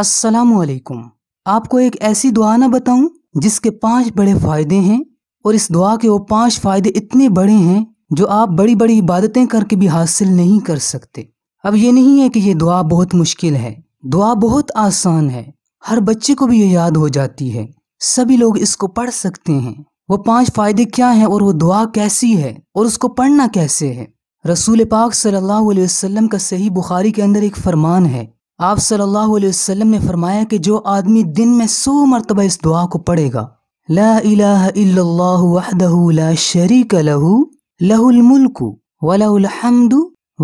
असलकुम आपको एक ऐसी दुआ ना बताऊं जिसके पांच बड़े फायदे हैं और इस दुआ के वो पांच फायदे इतने बड़े हैं जो आप बड़ी बड़ी इबादतें करके भी हासिल नहीं कर सकते अब ये नहीं है कि ये दुआ बहुत मुश्किल है दुआ बहुत आसान है हर बच्चे को भी ये याद हो जाती है सभी लोग इसको पढ़ सकते हैं वो पांच फायदे क्या हैं और वो दुआ कैसी है और उसको पढ़ना कैसे है रसूल पाक सल्लल्लाहु अलैहि वसल्लम का सही बुखारी के अंदर एक फरमान है आप सल्लल्लाहु अलैहि वसल्लम ने फरमाया कि जो आदमी दिन में सौ मरतबा इस दुआ को पढ़ेगा ला शरीक लहू लहुलमुल्क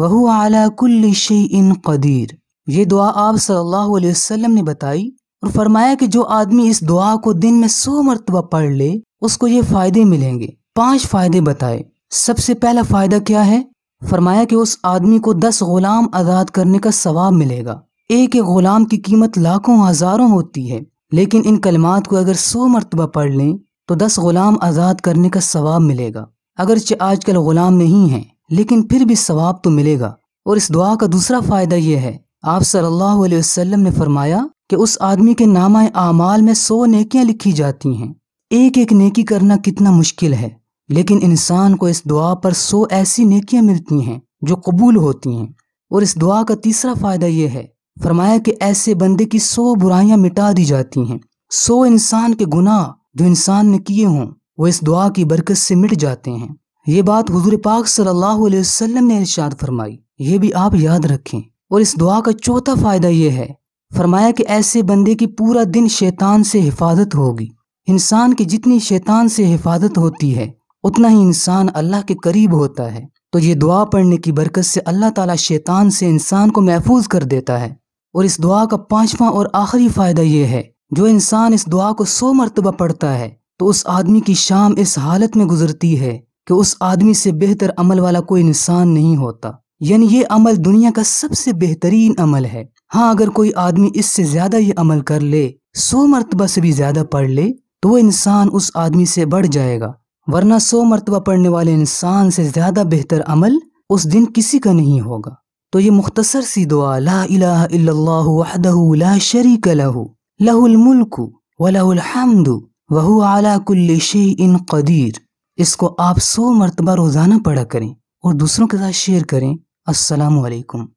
वहू अला ये दुआ आप सल्लल्लाहु अलैहि वसल्लम ने बताई और फरमाया कि जो आदमी इस दुआ को दिन में सौ मरतबा पढ़ ले उसको ये फ़ायदे मिलेंगे पांच फ़ायदे बताए सबसे पहला फ़ायदा क्या है फरमाया कि उस आदमी को दस गुलाम आज़ाद करने का सवाब मिलेगा एक एक ग़ुलाम की कीमत लाखों हज़ारों होती है लेकिन इन कलमात को अगर सौ मरतबा पढ़ लें तो दस ग़ुलाम आज़ाद करने का सवाब मिलेगा अगरचे आजकल ग़ुलाम नहीं हैं लेकिन फिर भी सवाब तो मिलेगा और इस दुआ का दूसरा फ़ायदा यह है आप सल्लल्लाहु अलैहि वसल्लम ने फरमाया कि उस आदमी के नामा आमाल में सौ नेकियां लिखी जाती हैं एक एक नेकी करना कितना मुश्किल है लेकिन इंसान को इस दुआ पर सौ ऐसी नेकियां मिलती हैं जो कबूल होती हैं और इस दुआ का तीसरा फ़ायदा यह है फरमाया कि ऐसे बंदे की सौ बुराइयां मिटा दी जाती हैं सौ इंसान के गुनाह जो इंसान ने किए हों वो इस दुआ की बरकत से मिट जाते हैं ये बात हजूर पाक सल्लल्लाहु अलैहि वसल्लम ने इरशाद फरमाई ये भी आप याद रखें और इस दुआ का चौथा फायदा यह है फरमाया कि ऐसे बंदे की पूरा दिन शैतान से हिफाजत होगी इंसान की जितनी शैतान से हिफाजत होती है उतना ही इंसान अल्लाह के करीब होता है तो ये दुआ पढ़ने की बरकत से अल्लाह ताला शैतान से इंसान को महफूज कर देता है और इस दुआ का पांचवा और आखिरी फ़ायदा यह है जो इंसान इस दुआ को सौ मरतबा पढ़ता है तो उस आदमी की शाम इस हालत में गुजरती है कि उस आदमी से बेहतर अमल वाला कोई इंसान नहीं होता यानी ये अमल दुनिया का सबसे बेहतरीन अमल है हाँ अगर कोई आदमी इससे ज़्यादा ये अमल कर ले सौ मरतबा से भी ज़्यादा पढ़ ले तो वह इंसान उस आदमी से बढ़ जाएगा वरना सौ मरतबा पढ़ने वाले इंसान से ज़्यादा बेहतर अमल उस दिन किसी का नहीं होगा तो ये मुख्तसर सी दुआ ला ला शरीक लहू लहुलमल्क वलहमद वहु आला इन कदीर इसको आप सौ मरतबा रोज़ाना पढ़ा करें और दूसरों के साथ शेयर करें असलकम